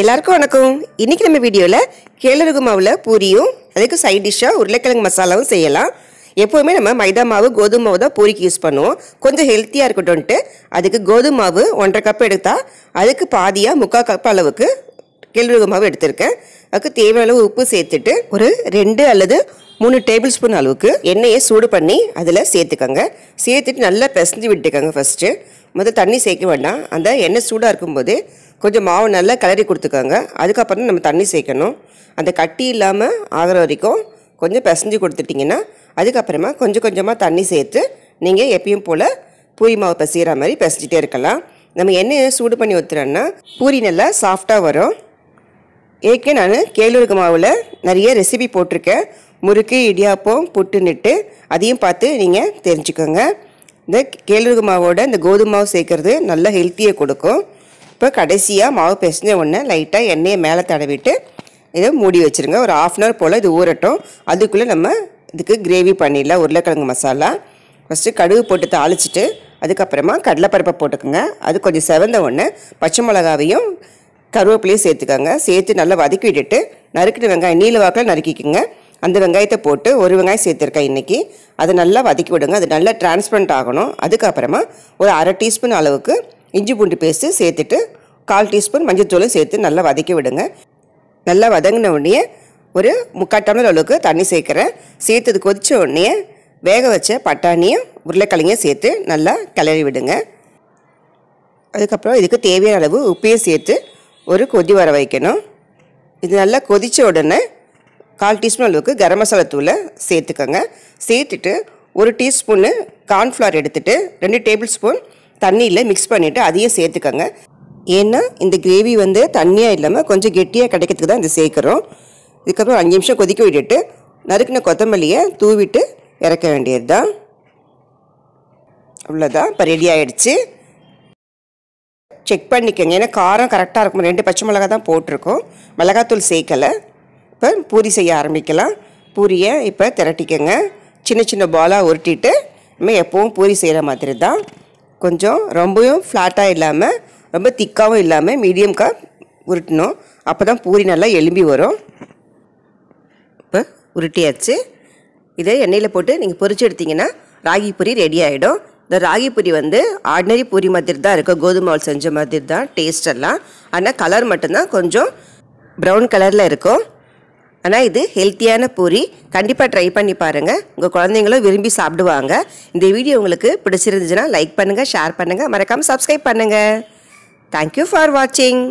எல்லாருக்கும் வணக்கம் இன்றைக்கி நம்ம வீடியோவில் கேழ்வரகு மாவில் பூரியும் அதுக்கு சைட் டிஷ்ஷாக உருளைக்கிழங்கு மசாலாவும் செய்யலாம் எப்போவுமே நம்ம மைதா மாவு கோதுமை மாவு தான் பூரிக்கு யூஸ் பண்ணுவோம் கொஞ்சம் ஹெல்த்தியாக இருக்கட்டும்ட்டு அதுக்கு கோதுமை மாவு ஒன்றரை கப் எடுத்தால் அதுக்கு பாதியாக முக்கால் கப் அளவுக்கு கேழ்வரகு மாவு எடுத்திருக்கேன் அதுக்கு தேவையான அளவு உப்பு சேர்த்துட்டு ஒரு ரெண்டு அல்லது மூணு டேபிள் ஸ்பூன் அளவுக்கு எண்ணெயை சூடு பண்ணி அதில் சேர்த்துக்கோங்க சேர்த்துட்டு நல்லா பிசைஞ்சு விட்டுக்கோங்க ஃபஸ்ட்டு முதல் தண்ணி சேர்க்க வேண்டாம் அந்த எண்ணெய் சூடாக இருக்கும்போது கொஞ்சம் மாவு நல்லா கிளறி கொடுத்துக்கோங்க அதுக்கப்புறம் நம்ம தண்ணி சேர்க்கணும் அந்த கட்டி இல்லாமல் ஆகிற வரைக்கும் கொஞ்சம் பிசைஞ்சு கொடுத்துட்டிங்கன்னா அதுக்கப்புறமா கொஞ்சம் கொஞ்சமாக தண்ணி சேர்த்து நீங்கள் எப்பயும் போல் பூரி மாவு பசிகிற மாதிரி பிசைஞ்சிட்டே இருக்கலாம் நம்ம எண்ணெயை சூடு பண்ணி ஊற்றுறோன்னா பூரி நல்லா சாஃப்டாக வரும் ஏற்கனவே நான் கேளுருக்கு மாவில் நிறைய ரெசிபி போட்டிருக்கேன் முறுக்கு இடியாப்பம் புட்டு நிட்டு அதையும் பார்த்து நீங்கள் தெரிஞ்சுக்கோங்க இந்த கேளுருக்கு மாவோட இந்த கோதுமை மாவு சேர்க்குறது நல்ல ஹெல்த்தியை கொடுக்கும் இப்போ கடைசியாக மாவு பிசைஞ்ச உடனே லைட்டாக எண்ணெயை மேலே தடவிட்டு இதை மூடி வச்சுருங்க ஒரு ஆஃப் அன் ஹவர் போல் இது ஊறட்டும் அதுக்குள்ளே நம்ம இதுக்கு கிரேவி பண்ணிடலாம் உருளைக்கிழங்கு மசாலா ஃபஸ்ட்டு கடுகு போட்டு தாளிச்சிட்டு அதுக்கப்புறமா கடலைப்பருப்பை போட்டுக்கோங்க அது கொஞ்சம் செவந்த உடனே பச்சை மிளகாவையும் கருவேப்பிலையும் சேர்த்துக்கோங்க சேர்த்து நல்லா வதக்கி விட்டுட்டு நறுக்கிட்டு வெங்காயம் நீல வாக்கில் நறுக்கிக்கோங்க அந்த வெங்காயத்தை போட்டு ஒரு வெங்காயம் சேர்த்துருக்கேன் இன்றைக்கி அதை நல்லா வதக்கி விடுங்க அது நல்லா டிரான்ஸ்பரண்ட் ஆகணும் அதுக்கப்புறமா ஒரு அரை டீஸ்பூன் அளவுக்கு இஞ்சி பூண்டு பேஸ்ட்டு சேர்த்துட்டு கால் டீஸ்பூன் தூளும் சேர்த்து நல்லா வதக்கி விடுங்க நல்லா வதங்கின உடனே ஒரு முக்கால் டம்ளர் அளவுக்கு தண்ணி சேர்க்குறேன் சேர்த்தது கொதித்த உடனே வேக வச்ச பட்டாணியும் உருளைக்கிழங்கையும் சேர்த்து நல்லா கிளறி விடுங்க அதுக்கப்புறம் இதுக்கு தேவையான அளவு உப்பையும் சேர்த்து ஒரு கொதி வர வைக்கணும் இது நல்லா கொதித்த உடனே கால் டீஸ்பூன் அளவுக்கு கரம் மசாலா தூளை சேர்த்துக்கோங்க சேர்த்துட்டு ஒரு டீஸ்பூனு கார்ன்ஃப்ளவர் எடுத்துகிட்டு ரெண்டு டேபிள் ஸ்பூன் தண்ணியில் மிக்ஸ் பண்ணிவிட்டு அதையும் சேர்த்துக்கோங்க ஏன்னா இந்த கிரேவி வந்து தண்ணியாக இல்லாமல் கொஞ்சம் கெட்டியாக கிடைக்கிறதுக்கு தான் இதை சேர்க்குறோம் இதுக்கப்புறம் அஞ்சு நிமிஷம் கொதிக்க விட்டுட்டு நறுக்கின கொத்தமல்லியை தூவிட்டு இறக்க வேண்டியது தான் அவ்வளோதான் இப்போ ரெடி ஆகிடுச்சு செக் பண்ணிக்கோங்க ஏன்னா காரம் கரெக்டாக இருக்கும் ரெண்டு பச்சை மிளகா தான் போட்டிருக்கோம் மிளகாத்தூள் சேர்க்கலை இப்போ பூரி செய்ய ஆரம்பிக்கலாம் பூரியை இப்போ திரட்டிக்கோங்க சின்ன சின்ன பாலாக உருட்டிட்டு இனிமேல் எப்போவும் பூரி செய்கிற மாதிரி தான் கொஞ்சம் ரொம்பவும் ஃப்ளாட்டாக இல்லாமல் ரொம்ப திக்காகவும் இல்லாமல் மீடியம்காக உருட்டணும் அப்போ தான் பூரி நல்லா எலும்பி வரும் இப்போ உருட்டியாச்சு இதை எண்ணெயில் போட்டு நீங்கள் பொறிச்சு எடுத்திங்கன்னா ராகி பூரி ரெடி ஆகிடும் இந்த ராகி பூரி வந்து ஆர்டினரி பூரி மாதிரி தான் இருக்கும் கோதுமை செஞ்ச மாதிரி தான் டேஸ்டெல்லாம் ஆனால் கலர் மட்டும்தான் கொஞ்சம் ப்ரௌன் கலரில் இருக்கும் ஆனால் இது ஹெல்த்தியான பூரி கண்டிப்பாக ட்ரை பண்ணி பாருங்கள் உங்கள் குழந்தைங்களும் விரும்பி சாப்பிடுவாங்க இந்த வீடியோ உங்களுக்கு பிடிச்சிருந்துச்சுன்னா லைக் பண்ணுங்கள் ஷேர் பண்ணுங்கள் மறக்காமல் சப்ஸ்கிரைப் பண்ணுங்கள் தேங்க்யூ ஃபார் வாட்சிங்